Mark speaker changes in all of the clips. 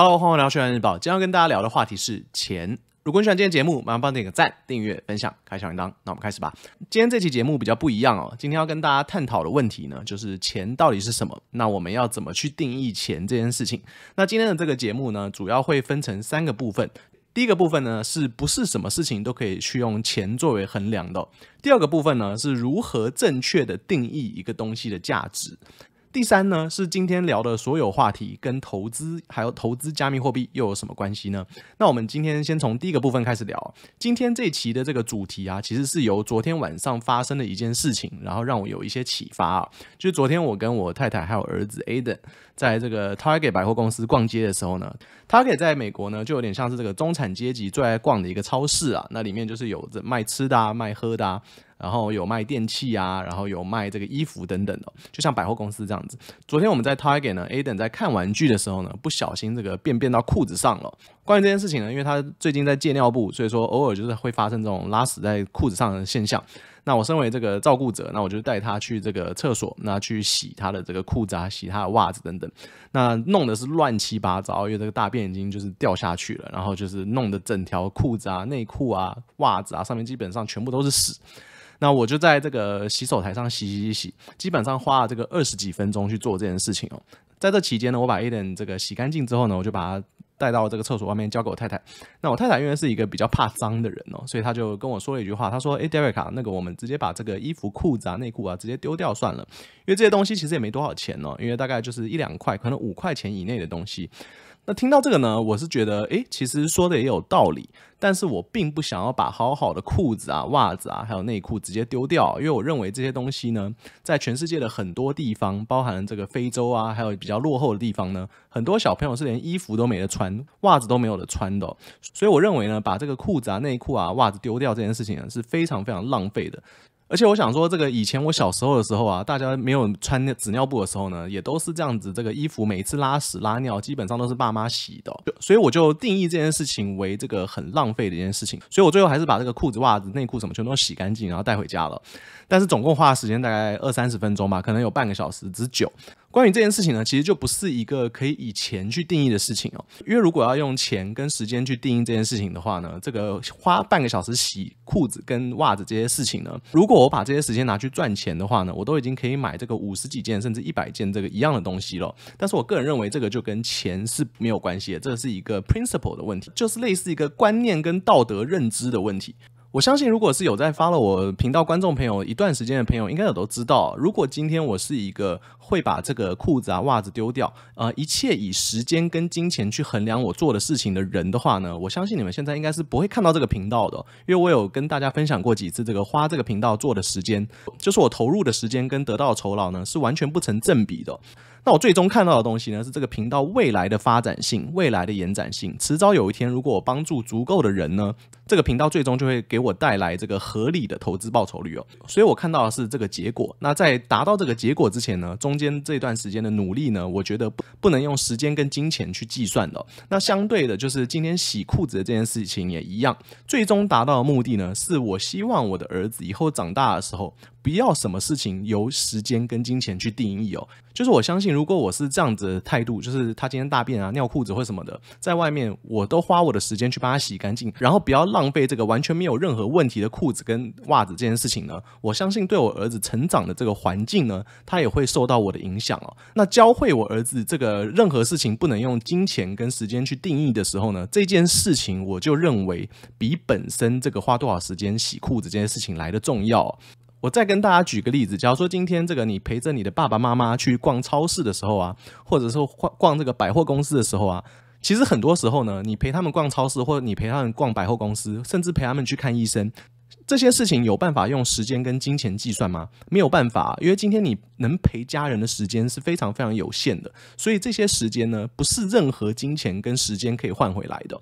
Speaker 1: Hello，欢迎来到《炫玩日报》。今天要跟大家聊的话题是钱。如果你喜欢今天节目，麻烦帮点个赞、订阅、分享、开小铃铛。那我们开始吧。今天这期节目比较不一样哦。今天要跟大家探讨的问题呢，就是钱到底是什么？那我们要怎么去定义钱这件事情？那今天的这个节目呢，主要会分成三个部分。第一个部分呢，是不是什么事情都可以去用钱作为衡量的？第二个部分呢，是如何正确的定义一个东西的价值？第三呢，是今天聊的所有话题跟投资，还有投资加密货币又有什么关系呢？那我们今天先从第一个部分开始聊。今天这期的这个主题啊，其实是由昨天晚上发生的一件事情，然后让我有一些启发啊。就是昨天我跟我太太还有儿子 A 的。在这个 Target 百货公司逛街的时候呢，Target 在美国呢就有点像是这个中产阶级最爱逛的一个超市啊，那里面就是有着卖吃的、啊、卖喝的，啊，然后有卖电器啊，然后有卖这个衣服等等的，就像百货公司这样子。昨天我们在 Target 呢 a d e n 在看玩具的时候呢，不小心这个便便到裤子上了。关于这件事情呢，因为他最近在借尿布，所以说偶尔就是会发生这种拉屎在裤子上的现象。那我身为这个照顾者，那我就带他去这个厕所，那去洗他的这个裤子啊，洗他的袜子等等，那弄的是乱七八糟，因为这个大便已经就是掉下去了，然后就是弄的整条裤子啊、内裤啊、袜子啊上面基本上全部都是屎。那我就在这个洗手台上洗洗洗洗，基本上花了这个二十几分钟去做这件事情哦。在这期间呢，我把 Aiden 这个洗干净之后呢，我就把它。带到这个厕所外面交给我太太，那我太太因为是一个比较怕脏的人哦，所以她就跟我说了一句话，她说：“哎 d e b r a 那个我们直接把这个衣服、裤子啊、内裤啊直接丢掉算了，因为这些东西其实也没多少钱哦，因为大概就是一两块，可能五块钱以内的东西。”那听到这个呢，我是觉得，诶，其实说的也有道理，但是我并不想要把好好的裤子啊、袜子啊，还有内裤直接丢掉，因为我认为这些东西呢，在全世界的很多地方，包含这个非洲啊，还有比较落后的地方呢，很多小朋友是连衣服都没得穿，袜子都没有得穿的，所以我认为呢，把这个裤子啊、内裤啊、袜子丢掉这件事情呢，是非常非常浪费的。而且我想说，这个以前我小时候的时候啊，大家没有穿纸尿布的时候呢，也都是这样子。这个衣服每次拉屎拉尿，基本上都是爸妈洗的，所以我就定义这件事情为这个很浪费的一件事情。所以我最后还是把这个裤子、袜子、内裤什么全都洗干净，然后带回家了。但是总共花的时间大概二三十分钟吧，可能有半个小时之久。关于这件事情呢，其实就不是一个可以以钱去定义的事情哦。因为如果要用钱跟时间去定义这件事情的话呢，这个花半个小时洗裤子跟袜子这些事情呢，如果我把这些时间拿去赚钱的话呢，我都已经可以买这个五十几件甚至一百件这个一样的东西了。但是我个人认为这个就跟钱是没有关系的，这是一个 principle 的问题，就是类似一个观念跟道德认知的问题。我相信，如果是有在发了我频道观众朋友一段时间的朋友，应该也都知道，如果今天我是一个会把这个裤子啊、袜子丢掉，呃，一切以时间跟金钱去衡量我做的事情的人的话呢，我相信你们现在应该是不会看到这个频道的，因为我有跟大家分享过几次，这个花这个频道做的时间，就是我投入的时间跟得到的酬劳呢，是完全不成正比的。那我最终看到的东西呢，是这个频道未来的发展性、未来的延展性。迟早有一天，如果我帮助足够的人呢，这个频道最终就会给我。我带来这个合理的投资报酬率哦，所以我看到的是这个结果。那在达到这个结果之前呢，中间这段时间的努力呢，我觉得不不能用时间跟金钱去计算的。那相对的，就是今天洗裤子的这件事情也一样。最终达到的目的呢，是我希望我的儿子以后长大的时候。不要什么事情由时间跟金钱去定义哦。就是我相信，如果我是这样子的态度，就是他今天大便啊、尿裤子或什么的，在外面我都花我的时间去把他洗干净，然后不要浪费这个完全没有任何问题的裤子跟袜子这件事情呢。我相信对我儿子成长的这个环境呢，他也会受到我的影响哦。那教会我儿子这个任何事情不能用金钱跟时间去定义的时候呢，这件事情我就认为比本身这个花多少时间洗裤子这件事情来的重要。我再跟大家举个例子，假如说今天这个你陪着你的爸爸妈妈去逛超市的时候啊，或者说逛这个百货公司的时候啊，其实很多时候呢，你陪他们逛超市或者你陪他们逛百货公司，甚至陪他们去看医生，这些事情有办法用时间跟金钱计算吗？没有办法，因为今天你能陪家人的时间是非常非常有限的，所以这些时间呢，不是任何金钱跟时间可以换回来的。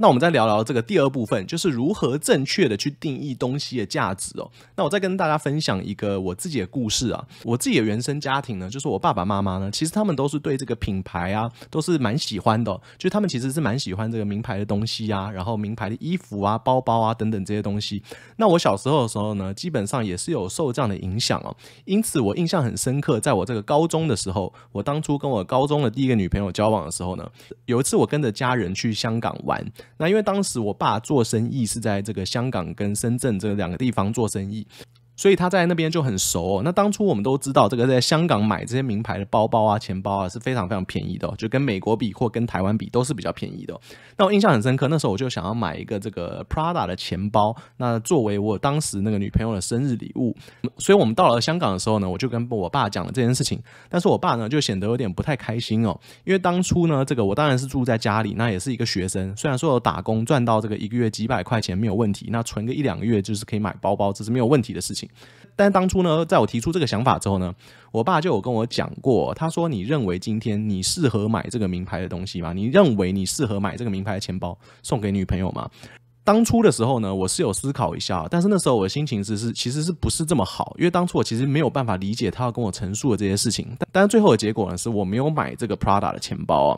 Speaker 1: 那我们再聊聊这个第二部分，就是如何正确的去定义东西的价值哦。那我再跟大家分享一个我自己的故事啊。我自己的原生家庭呢，就是我爸爸妈妈呢，其实他们都是对这个品牌啊，都是蛮喜欢的，就他们其实是蛮喜欢这个名牌的东西啊，然后名牌的衣服啊、包包啊等等这些东西。那我小时候的时候呢，基本上也是有受这样的影响哦。因此我印象很深刻，在我这个高中的时候，我当初跟我高中的第一个女朋友交往的时候呢，有一次我跟着家人去香港玩。那因为当时我爸做生意是在这个香港跟深圳这两个地方做生意。所以他在那边就很熟。哦。那当初我们都知道，这个在香港买这些名牌的包包啊、钱包啊是非常非常便宜的，就跟美国比或跟台湾比都是比较便宜的。那我印象很深刻，那时候我就想要买一个这个 Prada 的钱包，那作为我当时那个女朋友的生日礼物。所以我们到了香港的时候呢，我就跟我爸讲了这件事情，但是我爸呢就显得有点不太开心哦，因为当初呢，这个我当然是住在家里，那也是一个学生，虽然说有打工赚到这个一个月几百块钱没有问题，那存个一两个月就是可以买包包，这是没有问题的事情。但当初呢，在我提出这个想法之后呢，我爸就有跟我讲过，他说：“你认为今天你适合买这个名牌的东西吗？你认为你适合买这个名牌的钱包送给女朋友吗？”当初的时候呢，我是有思考一下，但是那时候我的心情是是其实是不是这么好，因为当初我其实没有办法理解他要跟我陈述的这些事情。但但是最后的结果呢，是我没有买这个 Prada 的钱包啊。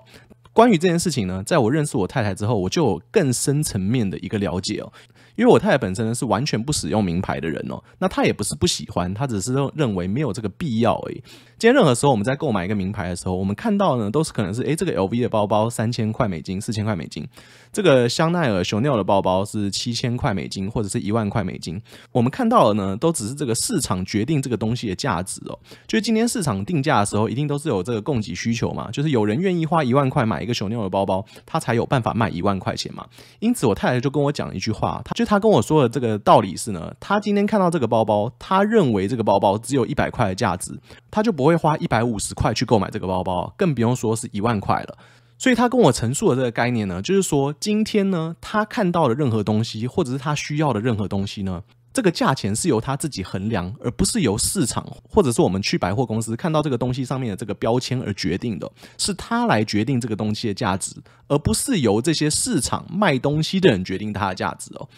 Speaker 1: 关于这件事情呢，在我认识我太太之后，我就有更深层面的一个了解哦。因为我太太本身呢是完全不使用名牌的人哦，那她也不是不喜欢，她只是认为没有这个必要而已。今天任何时候我们在购买一个名牌的时候，我们看到呢都是可能是哎这个 LV 的包包三千块美金、四千块美金，这个香奈儿、熊尿的包包是七千块美金或者是一万块美金。我们看到的呢都只是这个市场决定这个东西的价值哦，就是今天市场定价的时候一定都是有这个供给需求嘛，就是有人愿意花一万块买一个熊尿的包包，他才有办法卖一万块钱嘛。因此我太太就跟我讲一句话，她。就他跟我说的这个道理是呢，他今天看到这个包包，他认为这个包包只有一百块的价值，他就不会花一百五十块去购买这个包包，更不用说是一万块了。所以他跟我陈述的这个概念呢，就是说今天呢，他看到的任何东西，或者是他需要的任何东西呢。这个价钱是由他自己衡量，而不是由市场或者是我们去百货公司看到这个东西上面的这个标签而决定的，是他来决定这个东西的价值，而不是由这些市场卖东西的人决定它的价值哦。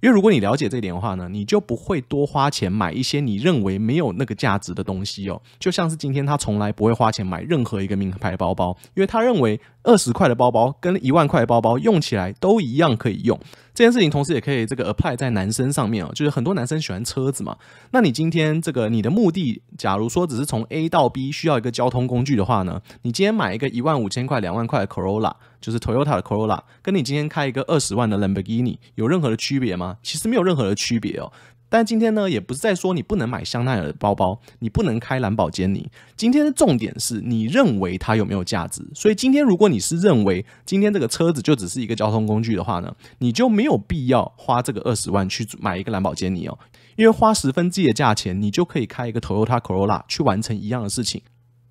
Speaker 1: 因为如果你了解这点的话呢，你就不会多花钱买一些你认为没有那个价值的东西哦。就像是今天他从来不会花钱买任何一个名牌包包，因为他认为。二十块的包包跟一万块的包包用起来都一样可以用这件事情，同时也可以这个 apply 在男生上面哦，就是很多男生喜欢车子嘛。那你今天这个你的目的，假如说只是从 A 到 B 需要一个交通工具的话呢，你今天买一个一万五千块、两万块的 Corolla，就是 Toyota 的 Corolla，跟你今天开一个二十万的 Lamborghini 有任何的区别吗？其实没有任何的区别哦。但今天呢，也不是在说你不能买香奈儿的包包，你不能开兰博基尼。今天的重点是你认为它有没有价值。所以今天如果你是认为今天这个车子就只是一个交通工具的话呢，你就没有必要花这个二十万去买一个兰博基尼哦，因为花十分之一的价钱，你就可以开一个 Toyota Corolla 去完成一样的事情。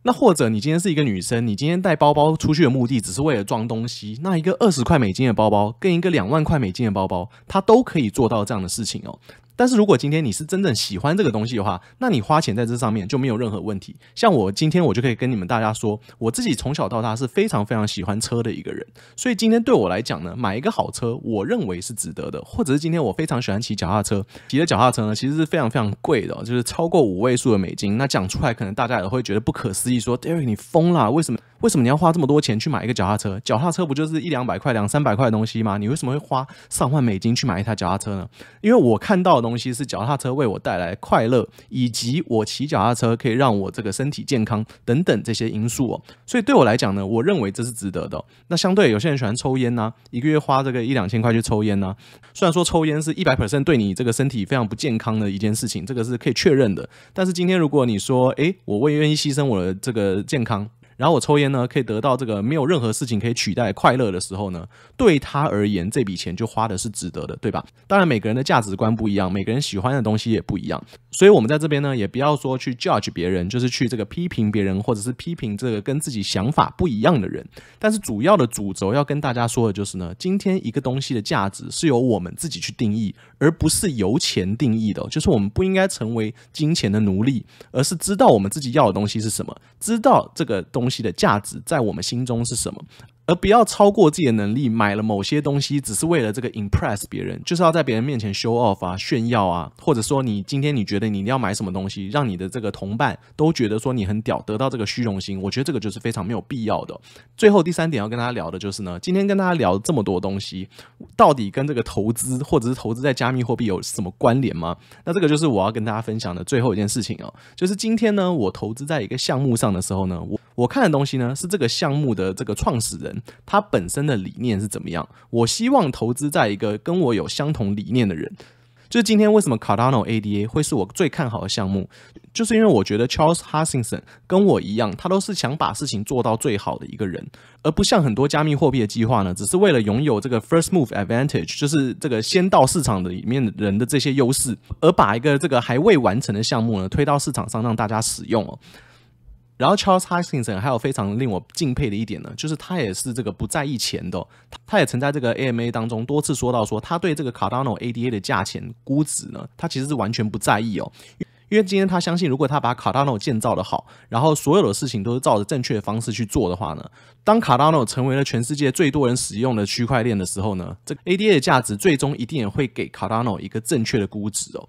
Speaker 1: 那或者你今天是一个女生，你今天带包包出去的目的只是为了装东西，那一个二十块美金的包包跟一个两万块美金的包包，它都可以做到这样的事情哦。但是如果今天你是真正喜欢这个东西的话，那你花钱在这上面就没有任何问题。像我今天我就可以跟你们大家说，我自己从小到大是非常非常喜欢车的一个人。所以今天对我来讲呢，买一个好车，我认为是值得的。或者是今天我非常喜欢骑脚踏车，骑的脚踏车呢，其实是非常非常贵的，就是超过五位数的美金。那讲出来可能大家也会觉得不可思议，说，Derek 你疯了，为什么为什么你要花这么多钱去买一个脚踏车？脚踏车不就是一两百块、两三百块的东西吗？你为什么会花上万美金去买一台脚踏车呢？因为我看到。东西是脚踏车为我带来快乐，以及我骑脚踏车可以让我这个身体健康等等这些因素哦，所以对我来讲呢，我认为这是值得的。那相对有些人喜欢抽烟呐，一个月花这个一两千块去抽烟呐，虽然说抽烟是一百 percent 对你这个身体非常不健康的一件事情，这个是可以确认的。但是今天如果你说，诶，我为愿意牺牲我的这个健康。然后我抽烟呢，可以得到这个没有任何事情可以取代快乐的时候呢，对他而言这笔钱就花的是值得的，对吧？当然每个人的价值观不一样，每个人喜欢的东西也不一样，所以我们在这边呢也不要说去 judge 别人，就是去这个批评别人，或者是批评这个跟自己想法不一样的人。但是主要的主轴要跟大家说的就是呢，今天一个东西的价值是由我们自己去定义，而不是由钱定义的，就是我们不应该成为金钱的奴隶，而是知道我们自己要的东西是什么。知道这个东西的价值，在我们心中是什么？而不要超过自己的能力买了某些东西，只是为了这个 impress 别人，就是要在别人面前 show off 啊，炫耀啊，或者说你今天你觉得你要买什么东西，让你的这个同伴都觉得说你很屌，得到这个虚荣心，我觉得这个就是非常没有必要的。最后第三点要跟大家聊的就是呢，今天跟大家聊这么多东西，到底跟这个投资或者是投资在加密货币有什么关联吗？那这个就是我要跟大家分享的最后一件事情啊，就是今天呢，我投资在一个项目上的时候呢，我。我看的东西呢，是这个项目的这个创始人他本身的理念是怎么样？我希望投资在一个跟我有相同理念的人。就是今天为什么 Cardano ADA 会是我最看好的项目，就是因为我觉得 Charles Haringson 跟我一样，他都是想把事情做到最好的一个人，而不像很多加密货币的计划呢，只是为了拥有这个 first move advantage，就是这个先到市场的里面的人的这些优势，而把一个这个还未完成的项目呢推到市场上让大家使用哦。然后 Charles h u s k i n s o n 还有非常令我敬佩的一点呢，就是他也是这个不在意钱的。他也曾在这个 AMA 当中多次说到，说他对这个 Cardano ADA 的价钱估值呢，他其实是完全不在意哦。因为今天他相信，如果他把 Cardano 建造的好，然后所有的事情都是照着正确的方式去做的话呢，当 Cardano 成为了全世界最多人使用的区块链的时候呢，这个 ADA 的价值最终一定也会给 Cardano 一个正确的估值哦。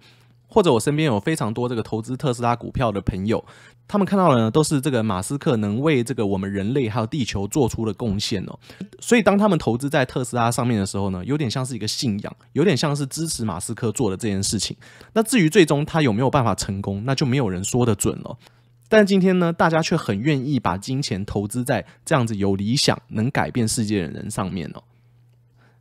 Speaker 1: 或者我身边有非常多这个投资特斯拉股票的朋友，他们看到的呢都是这个马斯克能为这个我们人类还有地球做出的贡献哦。所以当他们投资在特斯拉上面的时候呢，有点像是一个信仰，有点像是支持马斯克做的这件事情。那至于最终他有没有办法成功，那就没有人说得准了。但今天呢，大家却很愿意把金钱投资在这样子有理想能改变世界的人上面哦。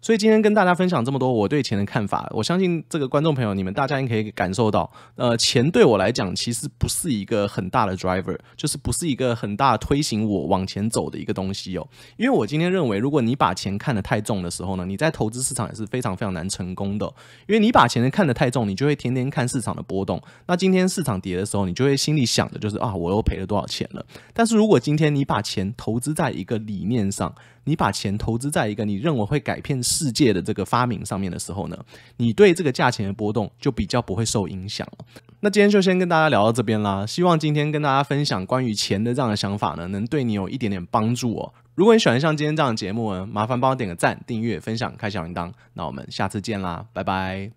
Speaker 1: 所以今天跟大家分享这么多我对钱的看法，我相信这个观众朋友你们大家应该可以感受到，呃，钱对我来讲其实不是一个很大的 driver，就是不是一个很大推行我往前走的一个东西哦。因为我今天认为，如果你把钱看得太重的时候呢，你在投资市场也是非常非常难成功的，因为你把钱看得太重，你就会天天看市场的波动。那今天市场跌的时候，你就会心里想的就是啊，我又赔了多少钱了。但是如果今天你把钱投资在一个理念上，你把钱投资在一个你认为会改变世界的这个发明上面的时候呢，你对这个价钱的波动就比较不会受影响了。那今天就先跟大家聊到这边啦，希望今天跟大家分享关于钱的这样的想法呢，能对你有一点点帮助哦。如果你喜欢像今天这样的节目呢，麻烦帮我点个赞、订阅、分享、开小铃铛，那我们下次见啦，拜拜。